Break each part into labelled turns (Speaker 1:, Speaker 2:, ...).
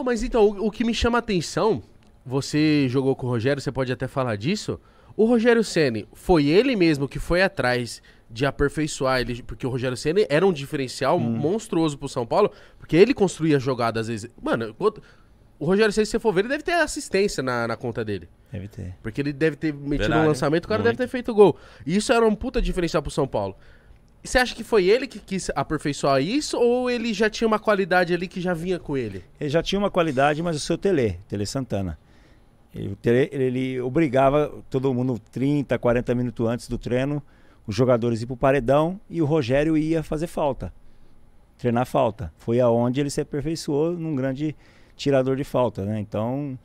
Speaker 1: Pô, mas então, o, o que me chama a atenção, você jogou com o Rogério, você pode até falar disso. O Rogério Ceni foi ele mesmo que foi atrás de aperfeiçoar ele, porque o Rogério Ceni era um diferencial hum. monstruoso pro São Paulo, porque ele construía jogadas às vezes. Mano, o Rogério Ceni, se você for ver, ele deve ter assistência na, na conta dele. Deve ter. Porque ele deve ter metido Verdade, um lançamento, o cara muito. deve ter feito gol. E isso era um puta diferencial pro São Paulo. Você acha que foi ele que quis aperfeiçoar isso ou ele já tinha uma qualidade ali que já vinha com ele? Ele já tinha uma qualidade, mas o seu Tele, Tele Santana. Ele, ele obrigava
Speaker 2: todo mundo 30, 40 minutos antes do treino, os jogadores ir para o paredão e o Rogério ia fazer falta. Treinar falta. Foi aonde ele se aperfeiçoou num grande tirador de falta, né? Então,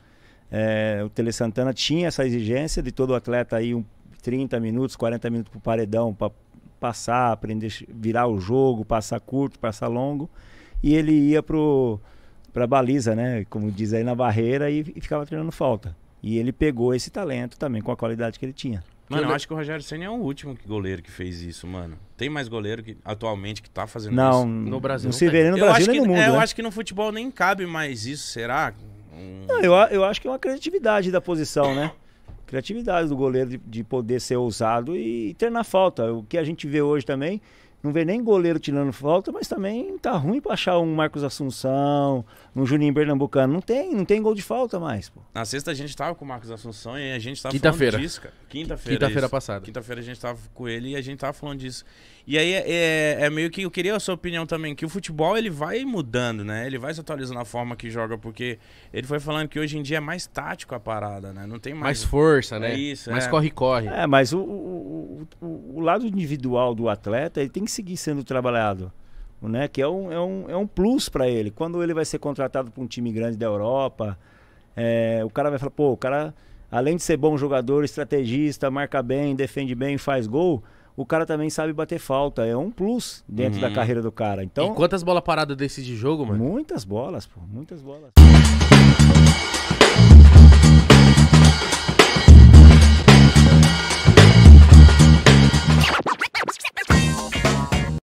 Speaker 2: é, o Tele Santana tinha essa exigência de todo atleta aí um 30 minutos, 40 minutos para o paredão para passar, aprender, virar o jogo, passar curto, passar longo. E ele ia pro para baliza, né? Como diz aí na barreira e, e, ficava treinando falta. E ele pegou esse talento também com a qualidade que ele tinha.
Speaker 3: Mano, eu, eu acho que o Rogério Senna é o último goleiro que fez isso, mano. Tem mais goleiro que atualmente que tá fazendo não, isso no Brasil. Não se vê no Brasil nem que, no mundo. É, né? Eu acho que no futebol nem cabe mais isso, será? Hum... Não,
Speaker 2: eu, eu acho que é uma criatividade da posição, né? criatividade do goleiro de, de poder ser ousado e, e treinar falta. O que a gente vê hoje também não vê nem goleiro tirando falta, mas também tá ruim pra achar um Marcos Assunção, um Juninho Pernambucano. Não tem, não tem gol de falta mais, pô.
Speaker 3: Na sexta a gente tava com o Marcos Assunção e a gente tava Quinta falando feira. disso, cara. Quinta-feira. Quinta-feira passada. Quinta-feira a gente tava com ele e a gente tava falando disso. E aí é, é, é, meio que eu queria a sua opinião também, que o futebol ele vai mudando, né? Ele vai se atualizando a forma que joga, porque ele foi falando que hoje em dia é mais tático a parada, né? Não tem mais. Mais força, né? É isso, mais é. corre-corre. É. é,
Speaker 2: mas o, o, o, o lado individual do atleta, ele tem que seguir sendo trabalhado. Né? Que é um, é um, é um plus para ele. Quando ele vai ser contratado para um time grande da Europa, é, o cara vai falar, pô, o cara, além de ser bom jogador, estrategista, marca bem, defende bem, faz gol, o cara também sabe bater falta. É um plus
Speaker 1: dentro uhum. da carreira do cara. Então, e quantas bolas paradas desse jogo, mano? Muitas bolas, pô, muitas bolas.